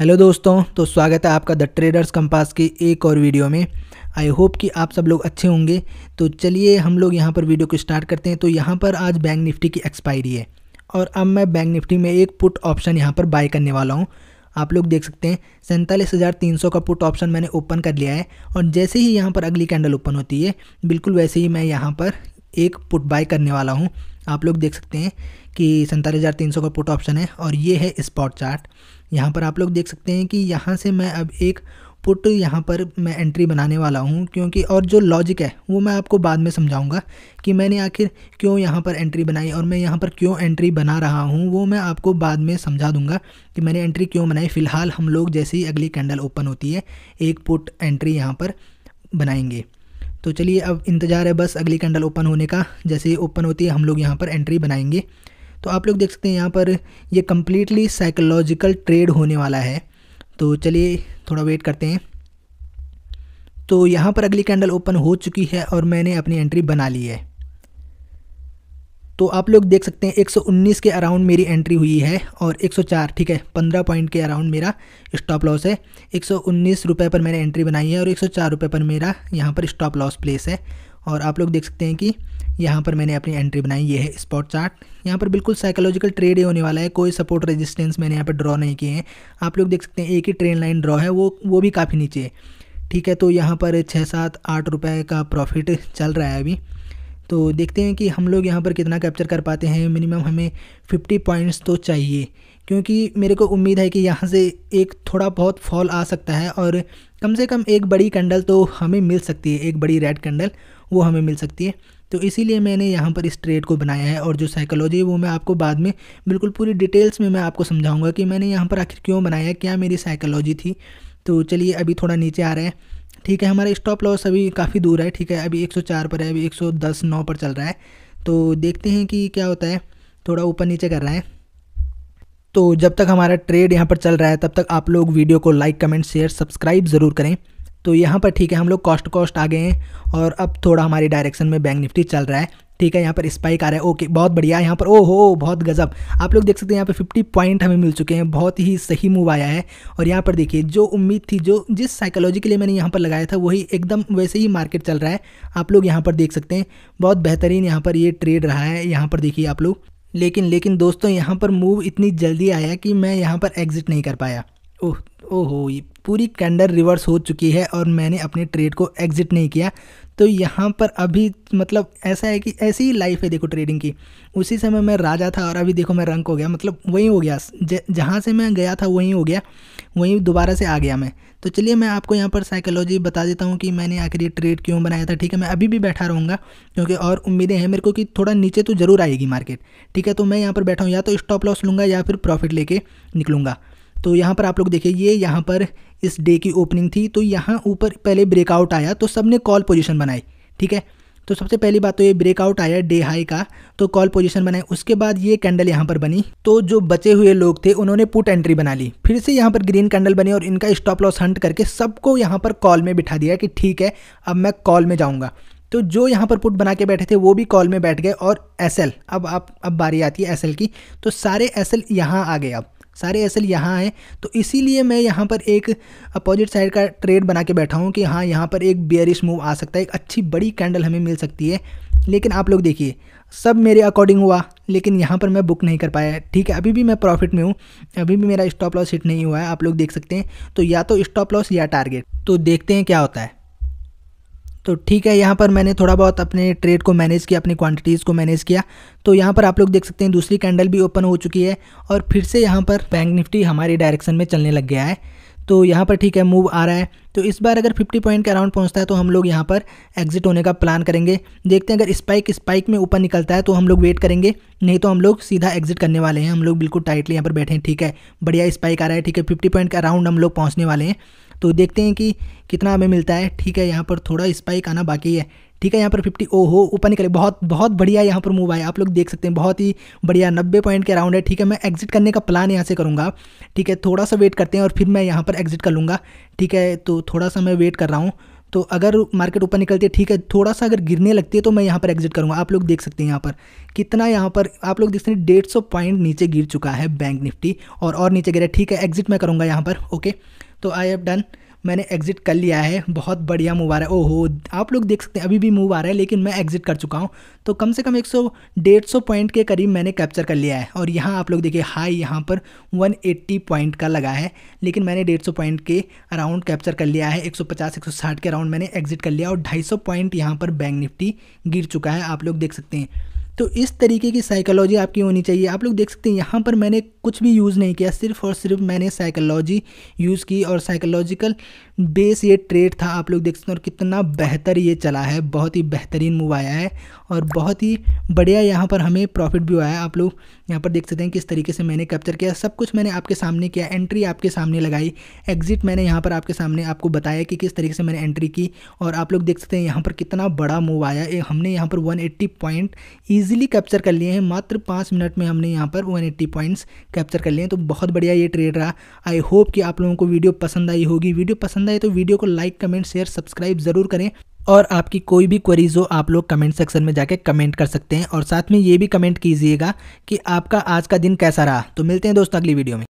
hello दोस्तों तो स्वागत है आपका द ट्रेडर्स कंपास की एक और वीडियो में आई होप कि आप सब लोग अच्छे होंगे तो चलिए हम लोग यहाँ पर वीडियो को स्टार्ट करते हैं तो यहाँ पर आज बैंक निफ्टी की एक्सपायरी है और अब मैं बैंक निफ्टी में एक पुट ऑप्शन यहाँ पर बाय करने वाला हूँ आप लोग देख सकते हैं सैंतालीस हज़ार तीन सौ का पुट ऑप्शन मैंने ओपन कर लिया है और जैसे ही यहाँ पर अगली कैंडल ओपन होती है बिल्कुल वैसे ही मैं यहाँ पर एक पुट बाय करने वाला हूँ आप लोग देख सकते हैं कि सैंतालीस हज़ार तीन सौ का पुट ऑप्शन है और ये है स्पॉट चार्ट यहाँ पर आप लोग देख सकते हैं कि यहाँ से मैं अब एक पुट यहाँ पर मैं एंट्री बनाने वाला हूँ क्योंकि और जो लॉजिक है वो मैं आपको बाद में समझाऊँगा कि मैंने आखिर क्यों यहाँ पर एंट्री बनाई और मैं यहाँ पर क्यों एंट्री बना रहा हूँ वो मैं आपको बाद में समझा दूँगा कि मैंने एंट्री क्यों बनाई फ़िलहाल हम लोग जैसे ही अगली कैंडल ओपन होती है एक पुट एंट्री यहाँ पर बनाएंगे तो चलिए अब इंतज़ार है बस अगली कैंडल ओपन होने का जैसे ओपन होती है हम लोग यहाँ पर एंट्री बनाएंगे तो आप लोग देख सकते हैं यहाँ पर ये कम्प्लीटली साइकोलॉजिकल ट्रेड होने वाला है तो चलिए थोड़ा वेट करते हैं तो यहाँ पर अगली कैंडल ओपन हो चुकी है और मैंने अपनी एंट्री बना ली है तो आप लोग देख सकते हैं 119 के अराउंड मेरी एंट्री हुई है और 104 ठीक है 15 पॉइंट के अराउंड मेरा स्टॉप लॉस है एक सौ पर मैंने एंट्री बनाई है और एक सौ पर मेरा यहाँ पर स्टॉप लॉस प्लेस है और आप लोग देख सकते हैं कि यहाँ पर मैंने अपनी एंट्री बनाई ये है स्पॉट चार्ट यहाँ पर बिल्कुल साइकोलॉजिकल ट्रेड ही होने वाला है कोई सपोर्ट रेजिस्टेंस मैंने यहाँ पर ड्रॉ नहीं किए हैं आप लोग देख सकते हैं एक ही ट्रेन लाइन ड्रॉ है वो वो भी काफ़ी नीचे है ठीक है तो यहाँ पर छः सात आठ रुपये का प्रॉफिट चल रहा है अभी तो देखते हैं कि हम लोग यहाँ पर कितना कैप्चर कर पाते हैं मिनिमम हमें फिफ्टी पॉइंट्स तो चाहिए क्योंकि मेरे को उम्मीद है कि यहाँ से एक थोड़ा बहुत फॉल आ सकता है और कम से कम एक बड़ी कैंडल तो हमें मिल सकती है एक बड़ी रेड कैंडल वो हमें मिल सकती है तो इसीलिए मैंने यहाँ पर इस ट्रेड को बनाया है और जो साइकोलॉजी है वो मैं आपको बाद में बिल्कुल पूरी डिटेल्स में मैं आपको समझाऊँगा कि मैंने यहाँ पर आखिर क्यों बनाया क्या मेरी साइकोलॉजी थी तो चलिए अभी थोड़ा नीचे आ रहे हैं ठीक है हमारा स्टॉप लॉस अभी काफ़ी दूर है ठीक है अभी 104 पर है अभी 110 नौ पर चल रहा है तो देखते हैं कि क्या होता है थोड़ा ऊपर नीचे कर रहा है तो जब तक हमारा ट्रेड यहाँ पर चल रहा है तब तक आप लोग वीडियो को लाइक कमेंट शेयर सब्सक्राइब ज़रूर करें तो यहाँ पर ठीक है हम लोग कॉस्ट कॉस्ट आ गए हैं और अब थोड़ा हमारी डायरेक्शन में बैंक निफ्टी चल रहा है ठीक है यहाँ पर स्पाइक आ रहा है ओके बहुत बढ़िया यहाँ पर ओ हो बहुत गजब आप लोग देख सकते हैं यहाँ पर फिफ्टी पॉइंट हमें मिल चुके हैं बहुत ही सही मूव आया है और यहाँ पर देखिए जो उम्मीद थी जो जिस साइकोलॉजी के लिए मैंने यहाँ पर लगाया था वही एकदम वैसे ही मार्केट चल रहा है आप लोग यहाँ पर देख सकते हैं बहुत बेहतरीन यहाँ पर ये ट्रेड रहा है यहाँ पर देखिए आप लोग लेकिन लेकिन दोस्तों यहाँ पर मूव इतनी जल्दी आया कि मैं यहाँ पर एग्ज़िट नहीं कर पाया ओह ओहो पूरी कैंडल रिवर्स हो चुकी है और मैंने अपने ट्रेड को एग्जिट नहीं किया तो यहाँ पर अभी मतलब ऐसा है कि ऐसी ही लाइफ है देखो ट्रेडिंग की उसी समय मैं राजा था और अभी देखो मैं रंक हो गया मतलब वहीं हो गया जहाँ से मैं गया था वहीं हो गया वहीं दोबारा से आ गया मैं तो चलिए मैं आपको यहाँ पर साइकोलॉजी बता देता हूँ कि मैंने आखिर ये ट्रेड क्यों बनाया था ठीक है मैं अभी भी बैठा रहूँगा क्योंकि और उम्मीदें हैं मेरे को कि थोड़ा नीचे तो ज़रूर आएगी मार्केट ठीक है तो मैं यहाँ पर बैठा हूँ या तो स्टॉप लॉस लूँगा या फिर प्रॉफिट लेके निकलूँगा तो यहाँ पर आप लोग देखिए ये यहाँ पर इस डे की ओपनिंग थी तो यहाँ ऊपर पहले ब्रेकआउट आया तो सब ने कॉल पोजिशन बनाई ठीक है तो सबसे पहली बात तो ये ब्रेकआउट आया डे हाई का तो कॉल पोजीशन बनाए उसके बाद ये कैंडल यहाँ पर बनी तो जो बचे हुए लोग थे उन्होंने पुट एंट्री बना ली फिर से यहाँ पर ग्रीन कैंडल बनी और इनका स्टॉप लॉस हंट करके सबको यहाँ पर कॉल में बिठा दिया कि ठीक है अब मैं कॉल में जाऊँगा तो जो यहाँ पर पुट बना के बैठे थे वो भी कॉल में बैठ गए और एस अब आप अब बारी आती है एस की तो सारे एस एल यहाँ आ गए अब सारे असल यहाँ हैं तो इसीलिए मैं यहाँ पर एक अपोजिट साइड का ट्रेड बना के बैठा हूँ कि हाँ यहाँ पर एक बियरिश मूव आ सकता है एक अच्छी बड़ी कैंडल हमें मिल सकती है लेकिन आप लोग देखिए सब मेरे अकॉर्डिंग हुआ लेकिन यहाँ पर मैं बुक नहीं कर पाया ठीक है अभी भी मैं प्रॉफिट में हूँ अभी भी मेरा स्टॉप लॉस हिट नहीं हुआ है आप लोग देख सकते हैं तो या तो स्टॉप लॉस या टारगेट तो देखते हैं क्या होता है तो ठीक है यहाँ पर मैंने थोड़ा बहुत अपने ट्रेड को मैनेज किया अपनी क्वांटिटीज़ को मैनेज किया तो यहाँ पर आप लोग देख सकते हैं दूसरी कैंडल भी ओपन हो चुकी है और फिर से यहाँ पर बैंक निफ्टी हमारे डायरेक्शन में चलने लग गया है तो यहाँ पर ठीक है मूव आ रहा है तो इस बार अगर 50 पॉइंट के अराउंड पहुँचता है तो हम लोग यहाँ पर एग्जिट होने का प्लान करेंगे देखते हैं अगर स्पाइक स्पाइक में ऊपर निकलता है तो हम लोग वेट करेंगे नहीं तो हम लोग सीधा एग्जिट करने वाले हैं हम लोग बिल्कुल टाइटली यहाँ पर बैठे हैं ठीक है बढ़िया स्पाइक आ रहा है ठीक है फिफ्टी पॉइंट के अराउंड हम लोग पहुँचने वाले हैं तो देखते हैं कि कितना हमें मिलता है ठीक है यहाँ पर थोड़ा स्पाइक आना बाकी है ठीक है यहाँ पर फिफ्टी ओ हो ऊपर निकले बहुत बहुत बढ़िया यहाँ पर मूव आया आप लोग देख सकते हैं बहुत ही बढ़िया नब्बे पॉइंट के अराउंड है ठीक है मैं एग्जिट करने का प्लान यहाँ से करूँगा ठीक है थोड़ा सा वेट करते हैं और फिर मैं यहाँ पर एग्जिट कर लूँगा ठीक है तो थोड़ा सा मैं वेट कर रहा हूँ तो अगर मार्केट ऊपर निकलती है ठीक है थोड़ा सा अगर गिरने लगती है तो मैं यहाँ पर एग्जिट करूँगा आप लोग देख सकते हैं यहाँ पर कितना यहाँ पर आप लोग देख सकते हैं डेढ़ सौ पॉइंट नीचे गिर चुका है बैंक निफ्टी और और नीचे गिरा ठीक है एग्जिट मैं करूँगा यहाँ पर ओके तो आई हैव डन मैंने एग्ज़िट कर लिया है बहुत बढ़िया मूव आ रहा है ओहो आप लोग देख सकते हैं अभी भी मूव आ रहा है लेकिन मैं एग्ज़िट कर चुका हूँ तो कम से कम एक सौ डेढ़ सौ पॉइंट के करीब मैंने कैप्चर कर लिया है और यहाँ आप लोग देखिए हाई यहाँ पर 180 पॉइंट का लगा है लेकिन मैंने डेढ़ सौ पॉइंट के अराउंड कैप्चर कर लिया है एक सौ पचास एक सौ साठ के अराउंड मैंने एग्ज़िट कर लिया और ढाई सौ पॉइंट यहाँ पर बैंक निफ्टी गिर चुका है आप लोग देख सकते हैं तो इस तरीके की साइकोलॉजी आपकी होनी चाहिए आप लोग देख सकते हैं यहाँ पर मैंने कुछ भी यूज़ नहीं किया सिर्फ और सिर्फ मैंने साइकोलॉजी यूज़ की और साइकोलॉजिकल बेस ये ट्रेड था आप लोग देख सकते हैं और कितना बेहतर ये चला है बहुत ही बेहतरीन मूव आया है और बहुत ही बढ़िया यहाँ पर हमें प्रॉफिट भी आया आप लोग यहाँ पर देख सकते हैं किस तरीके से मैंने कैप्चर किया सब कुछ मैंने आपके सामने किया एंट्री आपके सामने लगाई एग्जिट मैंने यहाँ पर आपके सामने आपको बताया कि किस तरीके से मैंने एंट्री की और आप लोग देख सकते हैं यहाँ पर कितना बड़ा मूव आया हमने यहाँ पर वन पॉइंट इजीली कैप्चर कर लिए हैं मात्र पाँच मिनट में हमने यहाँ पर वन एट्टी पॉइंट्स कैप्चर कर लिए हैं तो बहुत बढ़िया ये ट्रेड रहा आई होप कि आप लोगों को वीडियो पसंद आई होगी वीडियो पसंद आए तो वीडियो को लाइक कमेंट शेयर सब्सक्राइब ज़रूर करें और आपकी कोई भी क्वेरीज हो आप लोग कमेंट सेक्शन में जाके कमेंट कर सकते हैं और साथ में ये भी कमेंट कीजिएगा कि आपका आज का दिन कैसा रहा तो मिलते हैं दोस्तों अगली वीडियो में